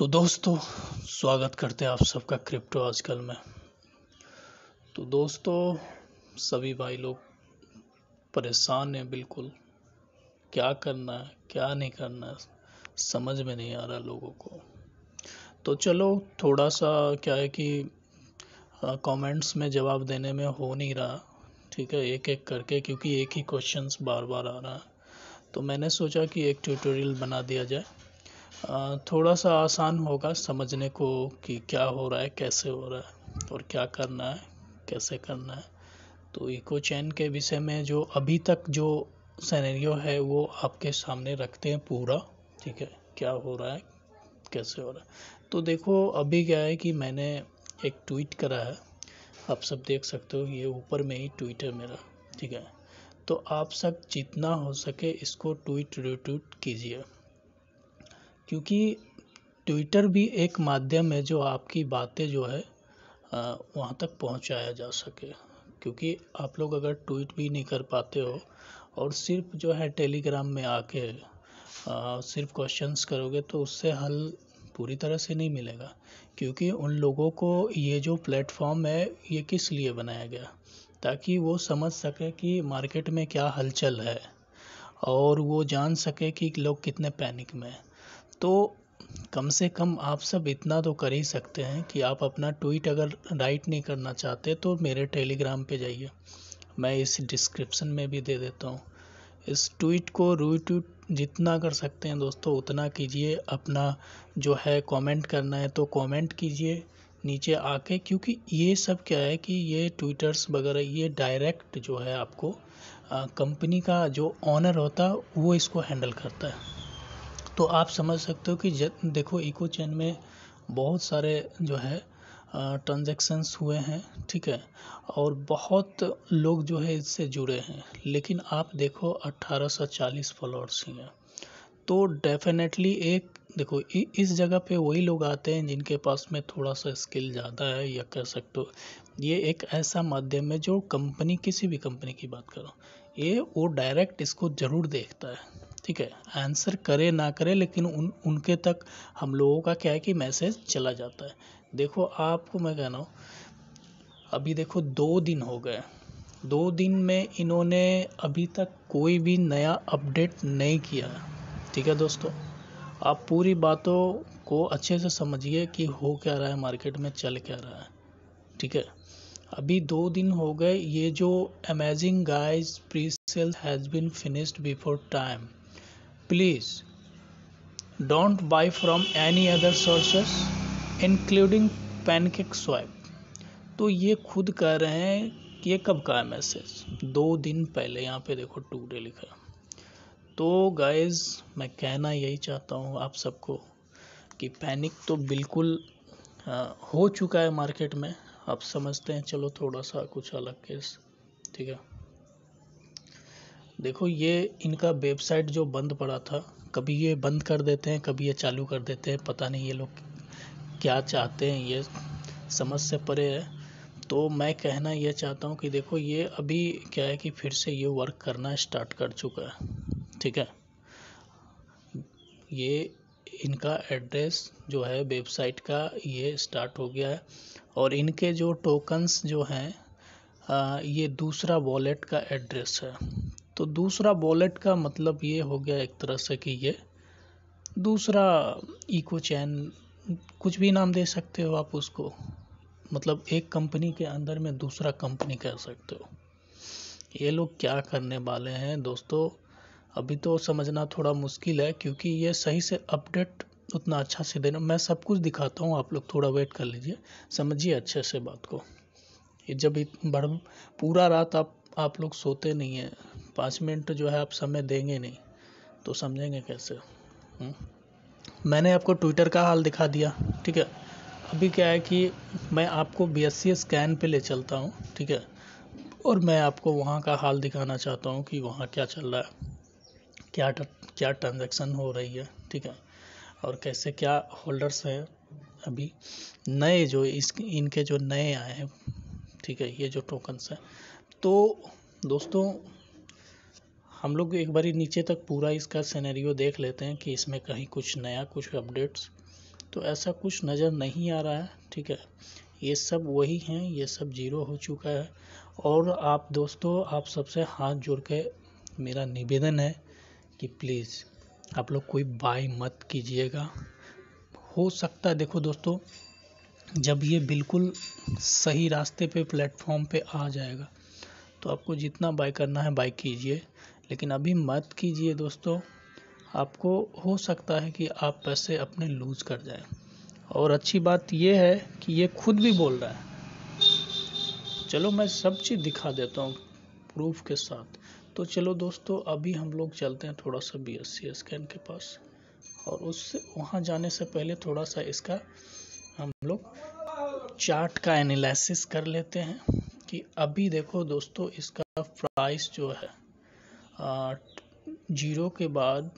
तो दोस्तों स्वागत करते हैं आप सबका क्रिप्टो आजकल में तो दोस्तों सभी भाई लोग परेशान हैं बिल्कुल क्या करना है क्या नहीं करना है समझ में नहीं आ रहा लोगों को तो चलो थोड़ा सा क्या है कि कमेंट्स में जवाब देने में हो नहीं रहा ठीक है एक एक करके क्योंकि एक ही क्वेश्चंस बार बार आ रहा है तो मैंने सोचा कि एक ट्यूटोरियल बना दिया जाए थोड़ा सा आसान होगा समझने को कि क्या हो रहा है कैसे हो रहा है और क्या करना है कैसे करना है तो इको चैन के विषय में जो अभी तक जो सैनरियो है वो आपके सामने रखते हैं पूरा ठीक है क्या हो रहा है कैसे हो रहा है तो देखो अभी क्या है कि मैंने एक ट्वीट करा है आप सब देख सकते हो ये ऊपर में ही ट्वीट है मेरा ठीक है तो आप सब जितना हो सके इसको ट्वीट रिट्वीट कीजिए क्योंकि ट्विटर भी एक माध्यम है जो आपकी बातें जो है वहाँ तक पहुँचाया जा सके क्योंकि आप लोग अगर ट्वीट भी नहीं कर पाते हो और सिर्फ जो है टेलीग्राम में आके सिर्फ क्वेश्चंस करोगे तो उससे हल पूरी तरह से नहीं मिलेगा क्योंकि उन लोगों को ये जो प्लेटफॉर्म है ये किस लिए बनाया गया ताकि वो समझ सके कि मार्केट में क्या हलचल है और वो जान सके कि लोग कितने पैनिक में हैं तो कम से कम आप सब इतना तो कर ही सकते हैं कि आप अपना ट्वीट अगर राइट नहीं करना चाहते तो मेरे टेलीग्राम पे जाइए मैं इस डिस्क्रिप्शन में भी दे देता हूँ इस ट्वीट को रिट्वीट जितना कर सकते हैं दोस्तों उतना कीजिए अपना जो है कमेंट करना है तो कमेंट कीजिए नीचे आके क्योंकि ये सब क्या है कि ये ट्विटर्स वगैरह ये डायरेक्ट जो है आपको कंपनी का जो ऑनर होता है वो इसको हैंडल करता है तो आप समझ सकते हो कि देखो इको चैन में बहुत सारे जो है ट्रांजेक्शन्स हुए हैं ठीक है और बहुत लोग जो है इससे जुड़े हैं लेकिन आप देखो 1840 फॉलोअर्स ही हैं तो डेफिनेटली एक देखो इस जगह पे वही लोग आते हैं जिनके पास में थोड़ा सा स्किल ज़्यादा है या कह सकते हो ये एक ऐसा माध्यम है जो कंपनी किसी भी कंपनी की बात करो ये वो डायरेक्ट इसको ज़रूर देखता है ठीक है आंसर करे ना करे लेकिन उन उनके तक हम लोगों का क्या है कि मैसेज चला जाता है देखो आपको मैं कह रहा हूँ अभी देखो दो दिन हो गए दो दिन में इन्होंने अभी तक कोई भी नया अपडेट नहीं किया ठीक है दोस्तों आप पूरी बातों को अच्छे से समझिए कि हो क्या रहा है मार्केट में चल क्या रहा है ठीक है अभी दो दिन हो गए ये जो amazing guys pre sale has been finished before time Please don't buy from any other sources including pancake swap. तो ये खुद कह रहे हैं कि ये कब का है मैसेज दो दिन पहले यहाँ पे देखो टू डे लिखा तो गाइज मैं कहना यही चाहता हूँ आप सबको कि पैनिक तो बिल्कुल आ, हो चुका है मार्केट में आप समझते हैं चलो थोड़ा सा कुछ अलग केस ठीक है देखो ये इनका वेबसाइट जो बंद पड़ा था कभी ये बंद कर देते हैं कभी ये चालू कर देते हैं पता नहीं ये लोग क्या चाहते हैं ये समझ से परे है तो मैं कहना ये चाहता हूँ कि देखो ये अभी क्या है कि फिर से ये वर्क करना स्टार्ट कर चुका है ठीक है ये इनका एड्रेस जो है वेबसाइट का ये स्टार्ट हो गया है और इनके जो टोकन्स जो हैं ये दूसरा वॉलेट का एड्रेस है तो दूसरा वॉलेट का मतलब ये हो गया एक तरह से कि ये दूसरा इको चैन कुछ भी नाम दे सकते हो आप उसको मतलब एक कंपनी के अंदर में दूसरा कंपनी कह सकते हो ये लोग क्या करने वाले हैं दोस्तों अभी तो समझना थोड़ा मुश्किल है क्योंकि ये सही से अपडेट उतना अच्छा से देना मैं सब कुछ दिखाता हूँ आप लोग थोड़ा वेट कर लीजिए समझिए अच्छे से बात को ये जब बढ़ पूरा रात आप आप लोग सोते नहीं हैं पाँच मिनट जो है आप समय देंगे नहीं तो समझेंगे कैसे हम्म। मैंने आपको ट्विटर का हाल दिखा दिया ठीक है अभी क्या है कि मैं आपको बी एस सी स्कैन पे ले चलता हूँ ठीक है और मैं आपको वहाँ का हाल दिखाना चाहता हूँ कि वहाँ क्या चल रहा है क्या क्या ट्रांजेक्शन हो रही है ठीक है और कैसे क्या होल्डर्स हैं अभी नए जो इस इनके जो नए आए हैं ठीक है ये जो टोकन्स हैं तो दोस्तों हम लोग एक बारी नीचे तक पूरा इसका सिनेरियो देख लेते हैं कि इसमें कहीं कुछ नया कुछ अपडेट्स तो ऐसा कुछ नज़र नहीं आ रहा है ठीक है ये सब वही हैं ये सब जीरो हो चुका है और आप दोस्तों आप सबसे हाथ जोड़ के मेरा निवेदन है कि प्लीज़ आप लोग कोई बाय मत कीजिएगा हो सकता है देखो दोस्तों जब ये बिल्कुल सही रास्ते पे प्लेटफॉर्म पे आ जाएगा तो आपको जितना बाय करना है बाय कीजिए लेकिन अभी मत कीजिए दोस्तों आपको हो सकता है कि आप पैसे अपने लूज कर जाएं और अच्छी बात यह है कि ये खुद भी बोल रहा है चलो मैं सब चीज़ दिखा देता हूँ प्रूफ के साथ तो चलो दोस्तों अभी हम लोग चलते हैं थोड़ा सा बी एस सी स्कैन के पास और उससे वहाँ जाने से पहले थोड़ा सा इसका हम लोग चार्ट का एनालिसिस कर लेते हैं कि अभी देखो दोस्तों इसका प्राइस जो है जीरो के बाद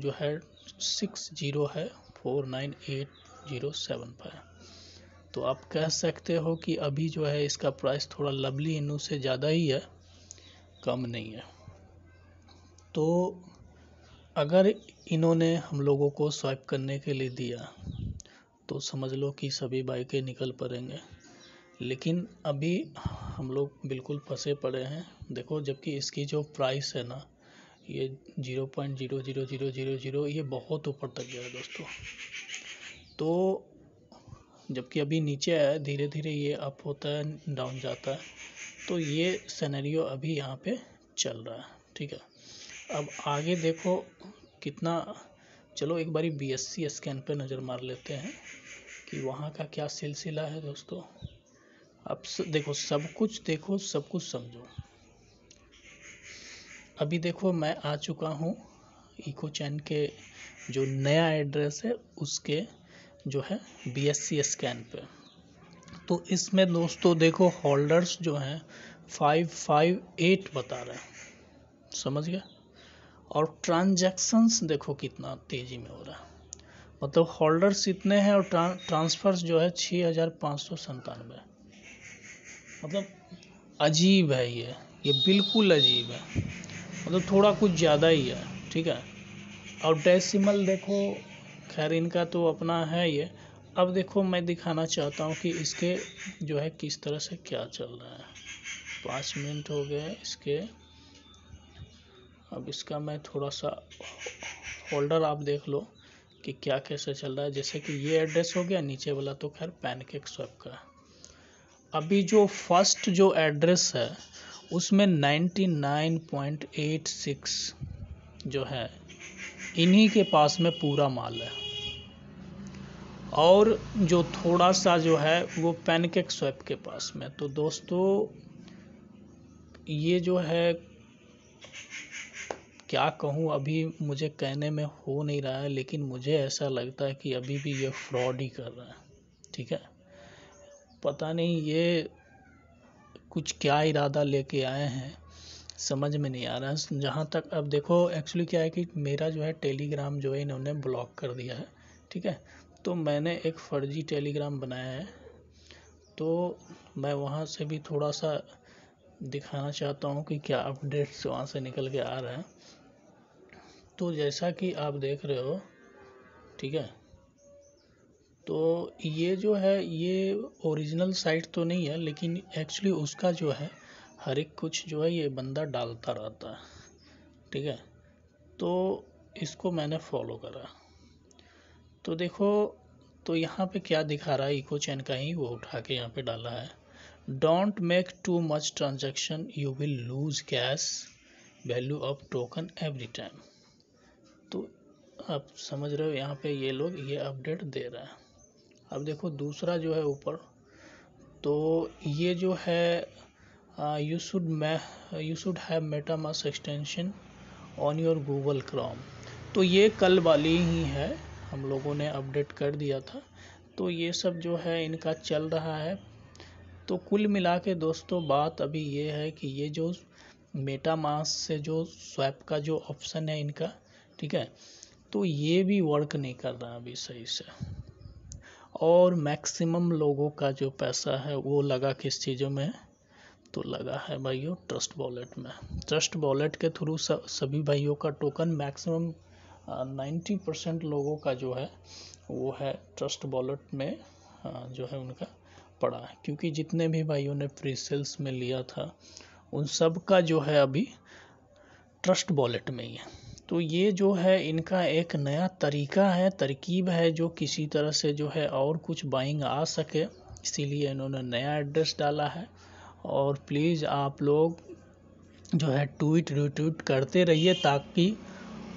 जो है सिक्स जीरो है four nine eight zero seven पर तो आप कह सकते हो कि अभी जो है इसका प्राइस थोड़ा लवली इनू से ज़्यादा ही है कम नहीं है तो अगर इन्होंने हम लोगों को स्वाइप करने के लिए दिया तो समझ लो कि सभी बाइकें निकल पड़ेंगे लेकिन अभी हम लोग बिल्कुल फंसे पड़े हैं देखो जबकि इसकी जो प्राइस है ना ये zero point zero zero zero zero zero ये बहुत ऊपर तक गया है दोस्तों तो जबकि अभी नीचे आया धीरे धीरे ये अप होता है डाउन जाता है तो ये सैनरियो अभी यहाँ पे चल रहा है ठीक है अब आगे देखो कितना चलो एक बारी बी एस सी स्कैन पे नज़र मार लेते हैं कि वहाँ का क्या सिलसिला है दोस्तों अब स, देखो सब कुछ देखो सब कुछ समझो अभी देखो मैं आ चुका हूँ इको चैन के जो नया एड्रेस है उसके जो है बी एस सी स्कैन पे तो इसमें दोस्तों देखो होल्डर्स जो हैं फाइव फाइव एट बता रहे हैं समझ गया और ट्रांजैक्शंस देखो कितना तेज़ी में हो रहा है मतलब होल्डर्स इतने हैं और ट्रांसफ़र्स जो है छः हज़ार पाँच सौ संतानवे मतलब अजीब है ये ये बिल्कुल अजीब है मतलब थोड़ा कुछ ज़्यादा ही है ठीक है और डेसिमल देखो खैर इनका तो अपना है ये अब देखो मैं दिखाना चाहता हूँ कि इसके जो है किस तरह से क्या चल रहा है पाँच मिनट हो गए इसके अब इसका मैं थोड़ा सा होल्डर आप देख लो कि क्या कैसे चल रहा है जैसे कि ये एड्रेस हो गया नीचे वाला तो खैर पैनकेक स्वैप का है अभी जो फर्स्ट जो एड्रेस है उसमें 99.86 जो है इन्हीं के पास में पूरा माल है और जो थोड़ा सा जो है वो पैनकेक स्वैप के पास में तो दोस्तों ये जो है क्या कहूँ अभी मुझे कहने में हो नहीं रहा है लेकिन मुझे ऐसा लगता है कि अभी भी ये फ्रॉड ही कर रहा है ठीक है पता नहीं ये कुछ क्या इरादा लेके आए हैं समझ में नहीं आ रहा है जहाँ तक अब देखो एक्चुअली क्या है कि मेरा जो है टेलीग्राम जो है इन्होंने ब्लॉक कर दिया है ठीक है तो मैंने एक फर्जी टेलीग्राम बनाया है तो मैं वहाँ से भी थोड़ा सा दिखाना चाहता हूँ कि क्या अपडेट्स वहाँ से निकल के आ रहे हैं तो जैसा कि आप देख रहे हो ठीक है तो ये जो है ये ओरिजिनल साइट तो नहीं है लेकिन एक्चुअली उसका जो है हर एक कुछ जो है ये बंदा डालता रहता है ठीक है तो इसको मैंने फॉलो करा तो देखो तो यहाँ पे क्या दिखा रहा है इको चैन का ही वो उठा के यहाँ पे डाला है don't make too much transaction you will lose cash value of token every time तो आप समझ रहे हो यहाँ पे ये लोग ये अपडेट दे रहे हैं अब देखो दूसरा जो है ऊपर तो ये जो है you should may you should have MetaMask extension on your Google Chrome तो ये कल वाली ही है हम लोगों ने अपडेट कर दिया था तो ये सब जो है इनका चल रहा है तो कुल मिला के दोस्तों बात अभी ये है कि ये जो मेटामास से जो स्वैप का जो ऑप्शन है इनका ठीक है तो ये भी वर्क नहीं कर रहा अभी सही से और मैक्सिमम लोगों का जो पैसा है वो लगा किस चीज़ों में तो लगा है भाइयों ट्रस्ट वॉलेट में ट्रस्ट वॉलेट के थ्रू सभी भाइयों का टोकन मैक्सिमम नाइन्टी परसेंट लोगों का जो है वो है ट्रस्ट वॉलेट में जो है उनका पड़ा है क्योंकि जितने भी भाइयों ने फ्री सेल्स में लिया था उन सब का जो है अभी ट्रस्ट वॉलेट में ही है तो ये जो है इनका एक नया तरीका है तरकीब है जो किसी तरह से जो है और कुछ बाइंग आ सके इसीलिए इन्होंने नया एड्रेस डाला है और प्लीज़ आप लोग जो है ट्वीट रिट्वीट करते रहिए ताकि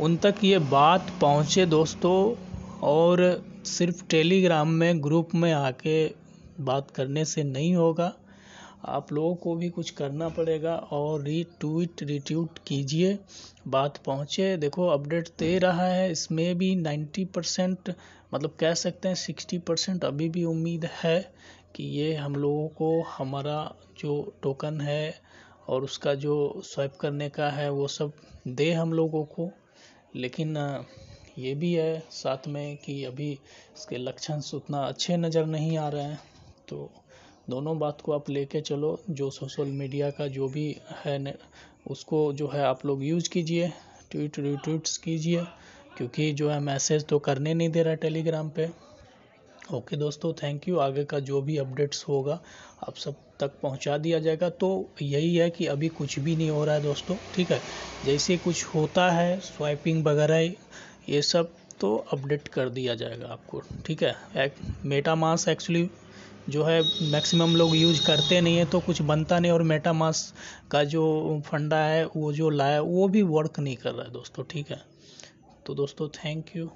उन तक ये बात पहुंचे दोस्तों और सिर्फ टेलीग्राम में ग्रुप में आके बात करने से नहीं होगा आप लोगों को भी कुछ करना पड़ेगा और रीट्वीट रिट्यूट कीजिए बात पहुँचे देखो अपडेट दे रहा है इसमें भी नाइन्टी परसेंट मतलब कह सकते हैं सिक्सटी परसेंट अभी भी उम्मीद है कि ये हम लोगों को हमारा जो टोकन है और उसका जो स्वाइप करने का है वो सब दे हम लोगों को लेकिन ये भी है साथ में कि अभी इसके लक्षण उतना अच्छे नज़र नहीं आ रहे हैं तो दोनों बात को आप लेके चलो जो सोशल मीडिया का जो भी है न उसको जो है आप लोग यूज़ कीजिए ट्वीट रिट्वीट्स कीजिए क्योंकि जो है मैसेज तो करने नहीं दे रहा टेलीग्राम पे ओके दोस्तों थैंक यू आगे का जो भी अपडेट्स होगा आप सब तक पहुंचा दिया जाएगा तो यही है कि अभी कुछ भी नहीं हो रहा है दोस्तों ठीक है जैसे कुछ होता है स्वाइपिंग वगैरह ये सब तो अपडेट कर दिया जाएगा आपको ठीक है एक मेटा मास एक्चुअली जो है मैक्सिमम लोग यूज करते नहीं है तो कुछ बनता नहीं और मेटामास का जो फंडा है वो जो लाया वो भी वर्क नहीं कर रहा है दोस्तों ठीक है तो दोस्तों थैंक यू